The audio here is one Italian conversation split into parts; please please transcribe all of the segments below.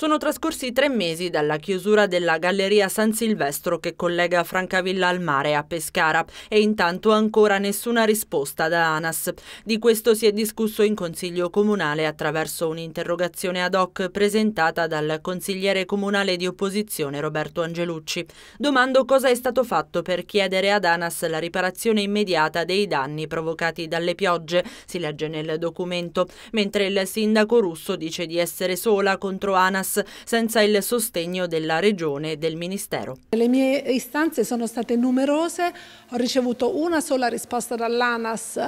Sono trascorsi tre mesi dalla chiusura della Galleria San Silvestro che collega Francavilla al mare a Pescara e intanto ancora nessuna risposta da ANAS. Di questo si è discusso in Consiglio Comunale attraverso un'interrogazione ad hoc presentata dal consigliere comunale di opposizione Roberto Angelucci. Domando cosa è stato fatto per chiedere ad ANAS la riparazione immediata dei danni provocati dalle piogge, si legge nel documento, mentre il sindaco russo dice di essere sola contro ANAS Hamas senza il sostegno della Regione e del Ministero. Le mie istanze sono state numerose, ho ricevuto una sola risposta dall'ANAS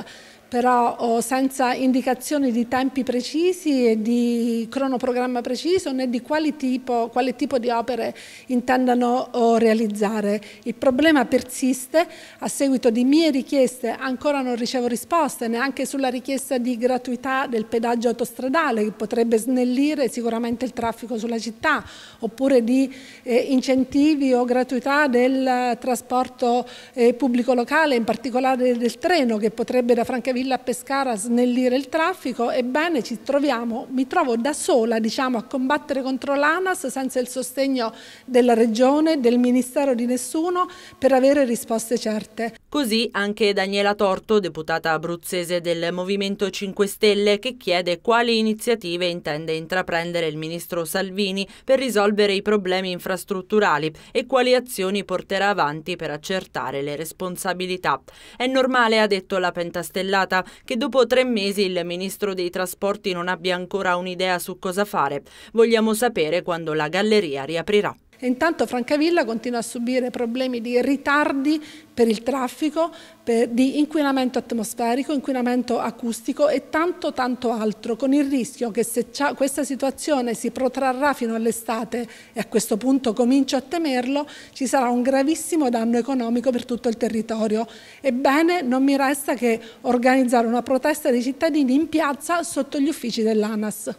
però senza indicazioni di tempi precisi e di cronoprogramma preciso né di quale tipo, quale tipo di opere intendano realizzare. Il problema persiste a seguito di mie richieste, ancora non ricevo risposte neanche sulla richiesta di gratuità del pedaggio autostradale che potrebbe snellire sicuramente il traffico sulla città oppure di eh, incentivi o gratuità del trasporto eh, pubblico locale, in particolare del treno che potrebbe da Francavilla Villa Pescara snellire il traffico, ebbene ci troviamo, mi trovo da sola diciamo, a combattere contro l'ANAS senza il sostegno della Regione, del Ministero di nessuno per avere risposte certe. Così anche Daniela Torto, deputata abruzzese del Movimento 5 Stelle, che chiede quali iniziative intende intraprendere il ministro Salvini per risolvere i problemi infrastrutturali e quali azioni porterà avanti per accertare le responsabilità. È normale, ha detto la pentastellata, che dopo tre mesi il ministro dei trasporti non abbia ancora un'idea su cosa fare. Vogliamo sapere quando la galleria riaprirà. E intanto Francavilla continua a subire problemi di ritardi per il traffico, per, di inquinamento atmosferico, inquinamento acustico e tanto tanto altro, con il rischio che se questa situazione si protrarrà fino all'estate e a questo punto comincio a temerlo, ci sarà un gravissimo danno economico per tutto il territorio. Ebbene, non mi resta che organizzare una protesta dei cittadini in piazza sotto gli uffici dell'ANAS.